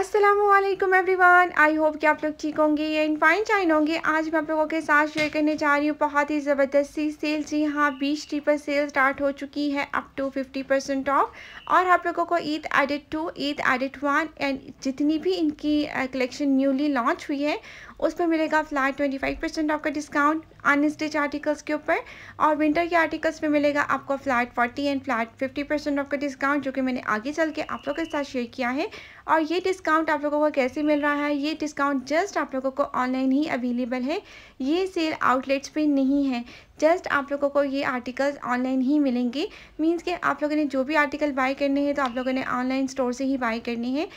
Aslam everyone I hope कि आप लोग ठीक होंगे इन फाइन चाइन होंगे आज मैं आप लोगों के साथ शेयर करने जा रही हूँ बहुत ही ज़बरदस्त सी सेल जी हाँ बीस टी पर सेल स्टार्ट हो चुकी है up to fifty percent off और आप लोगों को Eid edit two Eid edit one and जितनी भी इनकी कलेक्शन न्यूली लॉन्च हुई है उस पर मिलेगा फ्लैट ट्वेंटी फाइव परसेंट आपका डिस्काउंट अनस्टिच आर्टिकल्स के ऊपर और विंटर के आर्टिकल्स पे मिलेगा आपको flat forty and flat fifty percent आपका डिस्काउंट जो कि मैंने आगे चल के आप लोगों के साथ शेयर किया है और ये डिस्काउंट आप लोगों को कैसे मिल रहा है ये डिस्काउंट जस्ट आप लोगों को ऑनलाइन ही अवेलेबल है ये सेल आउटलेट्स पर नहीं है जस्ट आप लोगों को ये आर्टिकल्स ऑनलाइन ही मिलेंगे मीन्स कि आप लोगों ने जो भी आर्टिकल बाय करने हैं तो आप लोगों ने ऑनलाइन स्टोर से ही बाय करनी है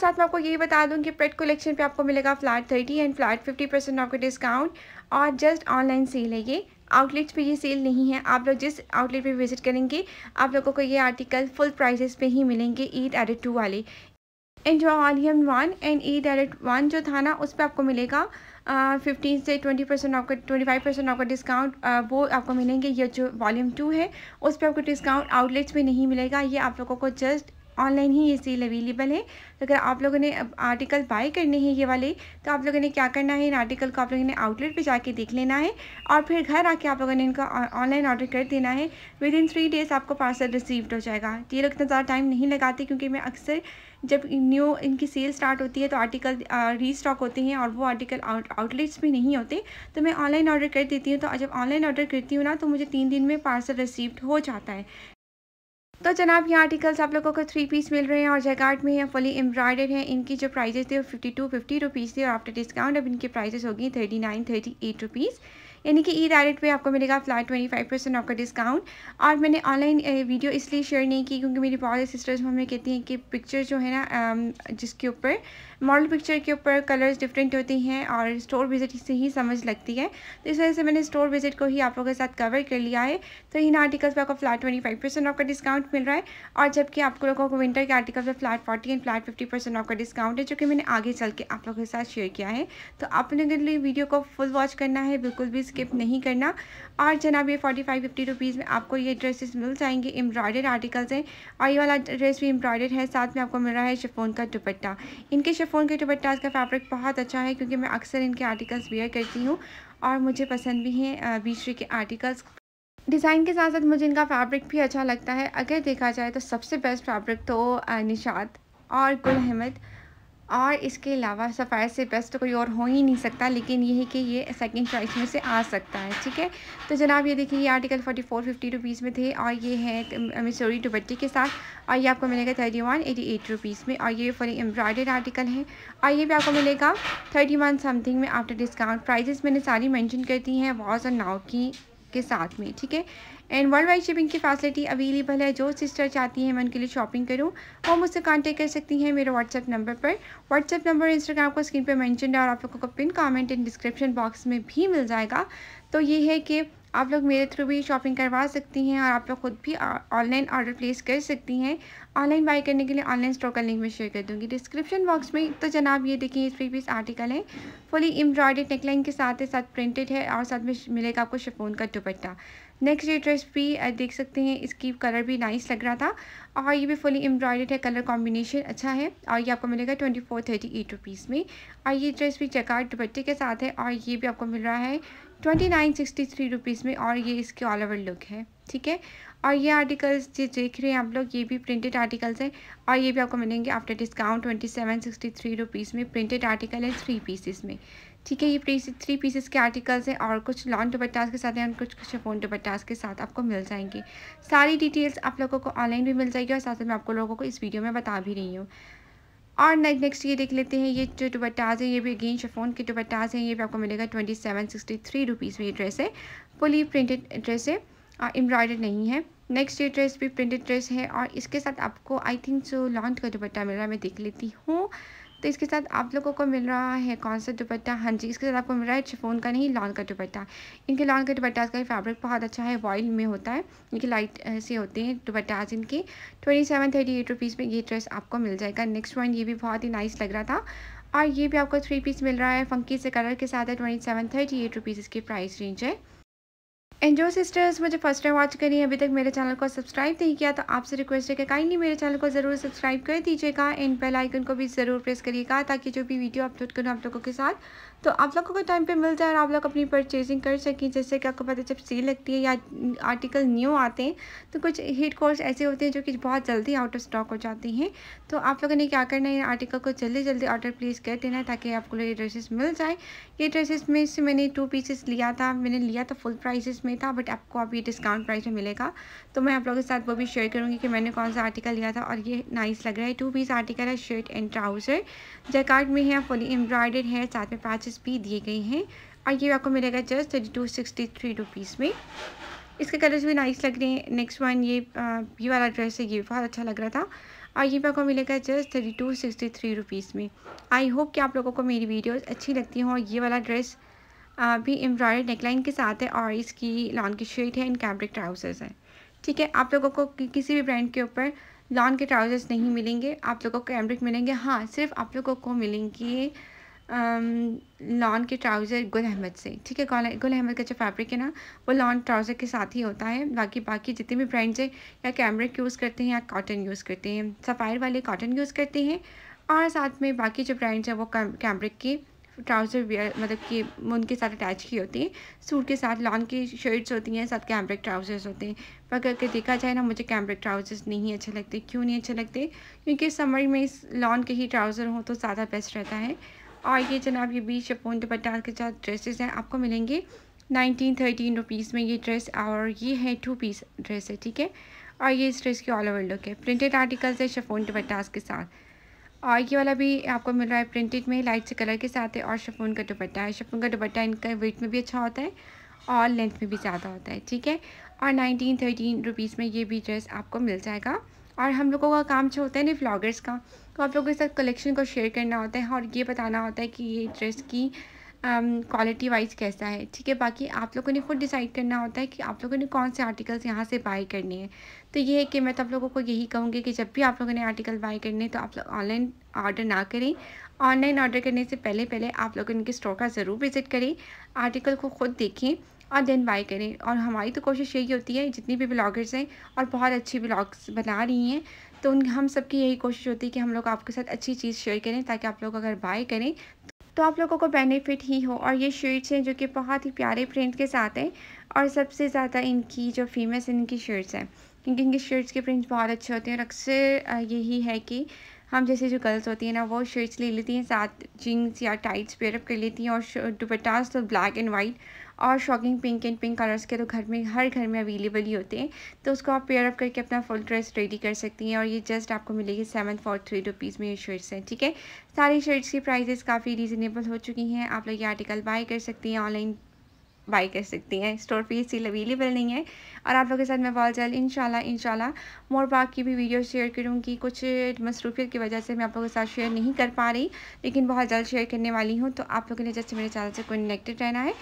साथ में आपको ये बता दूं कि प्रेट कलेक्शन पे आपको मिलेगा flat thirty and flat fifty percent आपको डिस्काउंट और जस्ट ऑनलाइन सेल है ये आउटलेट्स पे ये सेल नहीं है आप लोग जिस आउटलेट पे विजिट करेंगे आप लोगों को ये आर्टिकल फुल प्राइसेस पे ही मिलेंगे ईद एड टू वाले एंड जो ऑलियम one and E direct one जो था ना उस पर आपको मिलेगा फिफ्टीन से ट्वेंटी परसेंट आपका ट्वेंटी फाइव परसेंट आपका डिस्काउंट वो आपको मिलेंगे ये जो वॉलीम टू है उस पर आपको डिस्काउंट आउटलेट्स में नहीं मिलेगा ये आप लोगों को जस्ट ऑनलाइन ही ये सेल अवेलेबल है तो अगर आप लोगों ने आर्टिकल बाय करने हैं ये वाले तो आप लोगों ने क्या करना है इन आर्टिकल को आप लोगों ने आउटलेट पर जाके देख लेना है और फिर घर आके आप लोगों ने इनका ऑनलाइन ऑर्डर कर देना है विद इन थ्री डेज़ आपको पार्सल रिसीव्ड हो जाएगा तो ये लोग इतना ज़्यादा टाइम नहीं लगाते क्योंकि मैं अक्सर जब न्यू इनकी सेल स्टार्ट होती है तो आर्टिकल रीस्टॉक होते हैं और वो आर्टिकल आउटलेट्स भी नहीं होते तो मैं ऑनलाइन ऑर्डर कर देती हूँ तो जब ऑनलाइन ऑर्डर करती हूँ ना तो मुझे तीन दिन में पार्सल रिसीव्ड हो जाता है तो जनाब ये आर्टिकल्स आप लोगों को थ्री पीस मिल रहे हैं और जैकार्ड में या फुली एम्ब्रॉयडर्ड है इनकी जो प्राइजेस थे वो फिफ्टी टू फिफ्टी रुपीज़ थी और आफ्टर डिस्काउंट अब इनकी प्राइजेस होगी thirty nine thirty eight rupees यानी कि ई डायरेक्ट पे आपको मिलेगा फ्लैट ट्वेंटी फाइव परसेंट आपका डिस्काउंट और मैंने ऑनलाइन वीडियो इसलिए शेयर नहीं की क्योंकि मेरी बहुत सिस्टर्स हमें कहती हैं कि पिक्चर जो है ना जिसके ऊपर मॉडल पिक्चर के ऊपर कलर्स डिफरेंट होते हैं और स्टोर विजिट से ही समझ लगती है तो इस वजह से मैंने स्टोर विजिट को ही आप लोगों के साथ कवर कर लिया है तो इन आर्टिकल्स पर आपको फ्लैट ट्वेंटी फाइव परसेंट आपका डिस्काउंट मिल रहा है और जबकि आप लोगों को विंटर के आर्टिकल पर flat forty and flat fifty percent आपका डिस्काउंट है जो कि मैंने आगे चल के आप लोगों के साथ शेयर किया है तो आप लोगों के लिए वीडियो को फुल वॉच करना है बिल्कुल भी स्किप नहीं करना और जनाब ये फोर्टी फाइव फिफ्टी रुपीज़ में आपको ये ड्रेसेस मिल जाएंगे एम्ब्रॉयडर आर्टिकल्स हैं और ये वाला ड्रेस भी एम्ब्रॉयडर है साथ में आपको मिल रहा है शेफोन का दुपट्टा इनके शेफोन के दुपट्टा का फैब्रिक बहुत अच्छा है क्योंकि मैं अक्सर इनके आर्टिकल्स वेयर करती हूँ और मुझे पसंद भी हैं बीचरी के आर्टिकल्स डिज़ाइन के साथ साथ मुझे इनका फैब्रिक भी अच्छा लगता है अगर देखा जाए तो सबसे बेस्ट फैब्रिक तो निशात और गुल अहमद और इसके अलावा सफ़ायर से बेस्ट कोई और हो ही नहीं सकता लेकिन ये है कि ये सेकंड चॉइस में से आ सकता है ठीक है तो जनाब ये देखिए ये article forty four fifty rupees में थे और ये है मिसोरी दुपट्टे के साथ और ये आपको मिलेगा thirty one eighty eight rupees में और ये फुली एम्ब्रॉयडेड आर्टिकल है और ये भी आपको मिलेगा थर्टी वन समथिंग में आफ्टर डिस्काउंट प्राइजेस मैंने सारी मैंशन कर दी हैं वॉज और नाव की के साथ में ठीक है एंड वर्ल्ड वाइड शिपिंग की फैसिलिटी अवेलेबल है जो सिस्टर चाहती हैं मैं उनके लिए शॉपिंग करूँ वो मुझसे कांटेक्ट कर सकती हैं मेरे व्हाट्सअप नंबर पर व्हाट्सअप नंबर इंस्टाग्राम को स्क्रीन पर मैंशन है और आप लोगों को pin comment and description box में भी मिल जाएगा तो ये है कि आप लोग मेरे थ्रू भी शॉपिंग करवा सकती हैं और आप लोग खुद भी ऑनलाइन ऑर्डर प्लेस कर सकती हैं ऑनलाइन बाई करने के लिए ऑनलाइन स्टोर का लिंक मैं शेयर कर दूँगी डिस्क्रिप्शन बॉक्स में तो जनाब ये देखिए इस थ्री पीस आर्टिकल है फुली एम्ब्रॉयडेड नेकलाइन के साथ ही साथ प्रिंटेड है और साथ में मिलेगा आपको शिफोन का दुपट्टा नेक्स्ट ये ड्रेस भी देख सकते हैं इसकी कलर भी नाइस लग रहा था और ये भी फुली एम्ब्रॉयडेड है कलर कॉम्बिनेशन अच्छा है और ये आपको मिलेगा twenty four thirty eight rupees में और ये ड्रेस भी जकार दुपट्टे के साथ है और ये भी आपको मिल रहा है twenty nine sixty three rupees में और ये इसके ऑल ओवर लुक है ठीक है और ये आर्टिकल्स जो देख रहे हैं आप लोग ये भी प्रिंटेड आर्टिकल्स हैं और ये भी आपको मिलेंगे after discount twenty seven sixty three rupees में प्रिंटेड आर्टिकल है थ्री पीसेस में ठीक है ये थ्री पीसेस के आर्टिकल्स हैं और कुछ लॉन्ग दुपट्टास के साथ हैं और कुछ कुछ फोन दुपट्टास के साथ आपको मिल जाएंगे सारी डिटेल्स आप लोगों को ऑनलाइन भी मिल जाएगी और साथ में आपको लोगों को इस वीडियो में बता भी रही हूँ और नेक्स्ट ये देख लेते हैं ये जो दुबट्टाज है ये भी अगेन शेफोन के दुबट्टाज हैं ये भी आपको मिलेगा twenty seven sixty three rupees में ये ड्रेस है फुली प्रिंटेड ड्रेस है और एम्ब्रॉयडर नहीं है नेक्स्ट ये ड्रेस भी प्रिंटेड ड्रेस है और इसके साथ आपको आई थिंक सो लॉन्च का दुबट्टा मिल रहा है मैं देख लेती हूँ तो इसके साथ आप लोगों को मिल रहा है कौन सा दुपट्टा हाँ जी इसके साथ आपको मिल रहा है शिफोन का नहीं लॉन का दुपट्टा इनके लॉन का दुपट्टा का फैब्रिक बहुत अच्छा है वॉइल में होता है इनके लाइट से होते हैं दुपट्टाज इनके twenty seven thirty eight rupees में ये ड्रेस आपको मिल जाएगा नेक्स्ट वन ये भी बहुत ही नाइस लग रहा था और ये भी आपको थ्री पीस मिल रहा है फंकी से कलर के साथ है twenty seven thirty eight rupees इसकी प्राइस रेंज है एंड जो सिस्टर्स मुझे फर्स्ट टाइम वॉच करी है अभी तक मेरे चैनल को सब्सक्राइब नहीं किया तो आपसे रिक्वेस्ट है कि काइंडली मेरे चैनल को ज़रूर सब्सक्राइब कर दीजिएगा एंड बेल आइकन को भी ज़रूर प्रेस करिएगा ताकि जो भी वीडियो अपलोड करूँ आप लोगों के साथ तो आप लोगों को टाइम पे मिल जाए और आप लोग अपनी परचेजिंग कर सकें जैसे कि आपको पता है जब सेल लगती है या आर्टिकल न्यू आते हैं तो कुछ हीट कॉल्स ऐसे होते हैं जो कि बहुत जल्दी आउट ऑफ स्टॉक हो जाती हैं तो आप लोगों ने क्या करना है आर्टिकल को जल्दी जल्दी ऑर्डर प्लेस कर देना है ताकि आपको ये ड्रेसेस मिल जाए ये ड्रेसेस में से मैंने टू पीसेस लिया था मैंने लिया था फुल प्राइसेस में में था बट आपको आप ये डिस्काउंट प्राइस में मिलेगा तो मैं आप लोगों के साथ वो भी शेयर करूँगी कि मैंने कौन सा आर्टिकल लिया था और ये नाइस लग रहा है टू पीस आर्टिकल है शर्ट एंड ट्राउज़र जैकार्ड में है फुली एम्ब्रॉयडर्ड है साथ में पैचेस भी दिए गए हैं और ये आपको मिलेगा just thirty two sixty three rupees में इसके कलर्स भी नाइस लग रहे हैं नेक्स्ट वन ये ये वाला ड्रेस है ये बहुत अच्छा लग रहा था और ये आपको मिलेगा just thirty two sixty three rupees में आई होप कि आप लोगों को मेरी वीडियोस अच्छी लगती हों ये वाला ड्रेस भी एम्ब्रॉयड नेकलाइन के साथ है और इसकी लॉन की शर्ट है इन कैब्रिक ट्राउजर्स है ठीक है आप लोगों को कि, किसी भी ब्रांड के ऊपर लॉन के ट्राउजर्स नहीं मिलेंगे आप लोगों को कैम्ब्रिक मिलेंगे हाँ सिर्फ आप लोगों को मिलेंगे लॉन के ट्राउज़र गुल अहमद से ठीक है गुल अहमद का जो फैब्रिक है ना वो लॉन ट्राउज़र के साथ ही होता है बाकी बाकी जितने भी ब्रांड्स हैं या कैमरिक यूज़ करते हैं या कॉटन यूज़ करते हैं सफ़ायर वाले कॉटन यूज़ करते हैं और साथ में बाकी जो ब्रांड्स हैं वो कैमरिक की ट्राउज़र वेयर मतलब कि उनके साथ अटैच की होती है सूट के साथ लॉन्ग की शर्ट्स होती हैं साथ कैमरिक ट्राउज़र्स होते हैं पर करके देखा जाए ना मुझे कैमरिक ट्राउज़र्स नहीं अच्छे लगते क्यों नहीं अच्छे लगते क्योंकि समर में इस लॉन के ही ट्राउज़र हों तो ज़्यादा बेस्ट रहता है और ये जनाब ये बीच अपोन दुपट्टा के साथ ड्रेसेस हैं आपको मिलेंगे नाइनटीन थर्टीन रुपीज़ में ये ड्रेस और ये है टू पीस ड्रेस है ठीक है और ये इस ड्रेस की ऑल ओवर लुक है प्रिंटेड आर्टिकल्स है शफोन दुपट्टास के साथ और ये वाला भी आपको मिल रहा है प्रिंटेड में लाइट से कलर के साथ है और शफोन का दुपट्टा है शफोन का दुपट्टा इनका वेट में भी अच्छा होता है और लेंथ में भी ज़्यादा होता है ठीक है और नाइनटीन थर्टीन रुपीज़ में ये भी ड्रेस आपको मिल जाएगा और हम लोगों का काम जो होता है ना व्लॉगर्स का तो आप लोगों के साथ कलेक्शन को शेयर करना होता है और ये बताना होता है कि ये ड्रेस की क्वालिटी um, वाइज कैसा है ठीक है बाकी आप लोगों ने खुद डिसाइड करना होता है कि आप लोगों ने कौन से आर्टिकल्स यहाँ से बाय करने हैं तो ये है कि मैं तो आप लोगों को यही कहूँगी कि जब भी आप लोगों ने आर्टिकल बाय करने तो आप लोग ऑनलाइन ऑर्डर ना करें ऑनलाइन ऑर्डर करने से पहले पहले आप लोग इनके स्टोर का ज़रूर विज़िट करें आर्टिकल को खुद देखें और देन बाय करें और हमारी तो कोशिश यही होती है जितनी भी ब्लॉगर्स हैं और बहुत अच्छी ब्लॉग्स बना रही हैं तो उन हम सबकी यही कोशिश होती है कि हम लोग आपके साथ अच्छी चीज़ शेयर करें ताकि आप लोग अगर बाय करें तो आप लोगों को बेनिफिट ही हो और ये शर्ट्स हैं जो कि बहुत ही प्यारे प्रिंट के साथ हैं और सबसे ज़्यादा इनकी जो फेमस इनकी शर्ट्स हैं क्योंकि इनकी शर्ट्स के प्रिंट्स बहुत अच्छे होते हैं और अक्सर यही है कि हम जैसे जो गर्ल्स होती हैं ना वो शर्ट्स ले लेती हैं साथ जीन्स या टाइट्स पेयरअप कर लेती हैं और दुपट्टा तो ब्लैक एंड वाइट और shocking pink and pink colours के तो घर में हर घर में अवेलेबल ही होते हैं तो उसको आप पेयर अप करके अपना फुल ड्रेस रेडी कर सकती हैं और ये जस्ट आपको मिलेगी सेवन फोर थ्री रुपीज़ में ये शर्ट्स हैं ठीक है सारी शर्ट्स की प्राइजेस काफ़ी रीजनेबल हो चुकी हैं आप लोग ये आर्टिकल बाई कर सकती हैं ऑनलाइन बाई कर सकती हैं स्टोर पर स्टिल अवेलेबल नहीं है और आप लोगों के साथ मैं बहुत जल्द इनशाला इनशाला मोर बाग की भी वीडियो शेयर करूँगी कुछ मसरूफियत की वजह से मैं आप लोगों के साथ शेयर नहीं कर पा रही लेकिन बहुत जल्द शेयर करने वाली हूँ तो आप लोगों ने जैसे मेरे चैनल से कनेक्टेड रहना है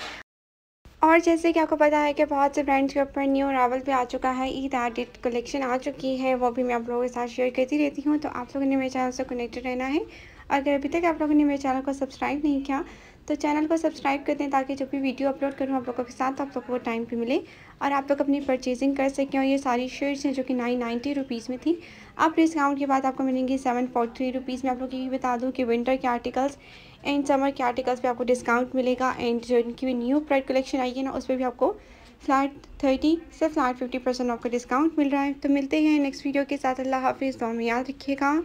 और जैसे कि आपको पता है कि बहुत से ब्रांड्स के ऊपर न्यू रावल भी आ चुका है ईद डेट कलेक्शन आ चुकी है वो भी मैं आप लोगों के साथ शेयर करती रहती हूँ तो आप लोगों ने मेरे चैनल से कनेक्टेड रहना है अगर अभी तक आप लोगों ने मेरे चैनल को सब्सक्राइब नहीं किया तो चैनल को सब्सक्राइब कर दें ताकि जब भी वीडियो अपलोड करूँ आप लोगों के साथ तो आप लोगों को टाइम भी मिले और आप लोग अपनी परचेजिंग कर सकें और ये सारी शर्ट्स हैं जो कि नाइन नाइन्टी रुपीज़ में थी अब डिस्काउंट के बाद आपको मिलेंगी सेवन फोर्टी थ्री रुपीज़ में आप लोग ये बता दूँ कि विंटर के आर्टिकल्स एंड समर के आर्टिकल्स पे आपको डिस्काउंट मिलेगा एंड जो इनकी भी न्यू प्राइड कलेक्शन आई है ना उस पर भी आपको फ्लैट थर्टी से फ्लैट फिफ्टी परसेंट आपको डिस्काउंट मिल रहा है तो मिलते हैं नेक्स्ट वीडियो के साथ अल्लाह हाफिज़ तो हमें याद रखिएगा